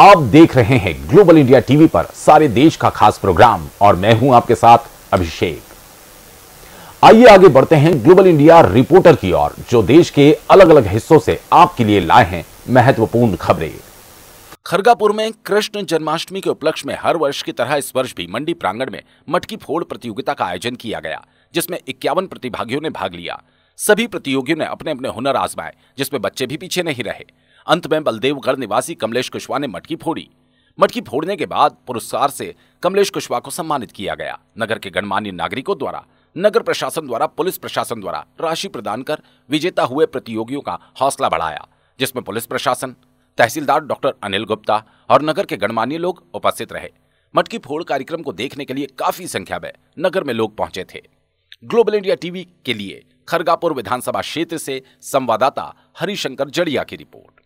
आप देख रहे हैं ग्लोबल इंडिया टीवी पर सारे देश का खास प्रोग्राम और मैं हूं आपके साथ अभिषेक आइए आगे बढ़ते हैं ग्लोबल इंडिया रिपोर्टर की ओर जो देश के अलग अलग हिस्सों से आपके लिए लाए हैं महत्वपूर्ण खबरें खरगापुर में कृष्ण जन्माष्टमी के उपलक्ष्य में हर वर्ष की तरह इस वर्ष भी मंडी प्रांगण में मटकी फोड़ प्रतियोगिता का आयोजन किया गया जिसमें इक्यावन प्रतिभागियों ने भाग लिया सभी प्रतियोगियों ने अपने अपने हुनर आजमाए जिसमें बच्चे भी पीछे नहीं रहे अंत में बलदेवगढ़ निवासी कमलेश कुशवाहा ने मटकी फोड़ी मटकी फोड़ने के बाद पुरस्कार से कमलेश कुशवाहा को सम्मानित किया गया नगर के गणमान्य नागरिकों द्वारा नगर प्रशासन द्वारा पुलिस प्रशासन द्वारा राशि प्रदान कर विजेता हुए प्रतियोगियों का हौसला बढ़ाया जिसमें पुलिस प्रशासन तहसीलदार डॉक्टर अनिल गुप्ता और नगर के गणमान्य लोग उपस्थित रहे मटकी फोड़ कार्यक्रम को देखने के लिए काफी संख्या में नगर में लोग पहुंचे थे ग्लोबल इंडिया टीवी के लिए खरगापुर विधानसभा क्षेत्र से संवाददाता हरिशंकर जड़िया की रिपोर्ट